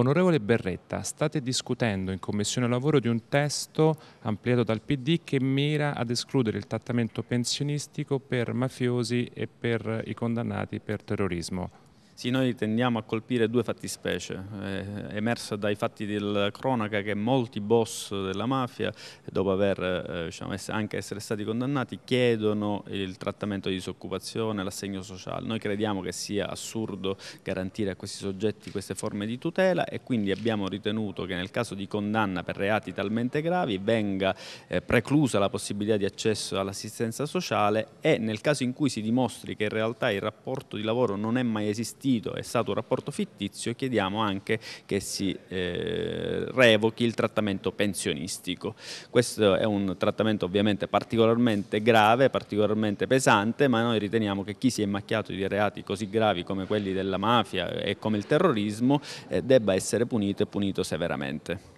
Onorevole Berretta, state discutendo in Commissione Lavoro di un testo ampliato dal PD che mira ad escludere il trattamento pensionistico per mafiosi e per i condannati per terrorismo. Sì, noi tendiamo a colpire due fattispecie, eh, È emerso dai fatti della cronaca che molti boss della mafia, dopo aver eh, diciamo, anche essere stati condannati, chiedono il trattamento di disoccupazione, l'assegno sociale. Noi crediamo che sia assurdo garantire a questi soggetti queste forme di tutela e quindi abbiamo ritenuto che nel caso di condanna per reati talmente gravi venga eh, preclusa la possibilità di accesso all'assistenza sociale e nel caso in cui si dimostri che in realtà il rapporto di lavoro non è mai esistito partito è stato un rapporto fittizio, chiediamo anche che si eh, revochi il trattamento pensionistico. Questo è un trattamento ovviamente particolarmente grave, particolarmente pesante, ma noi riteniamo che chi si è macchiato di reati così gravi come quelli della mafia e come il terrorismo eh, debba essere punito e punito severamente.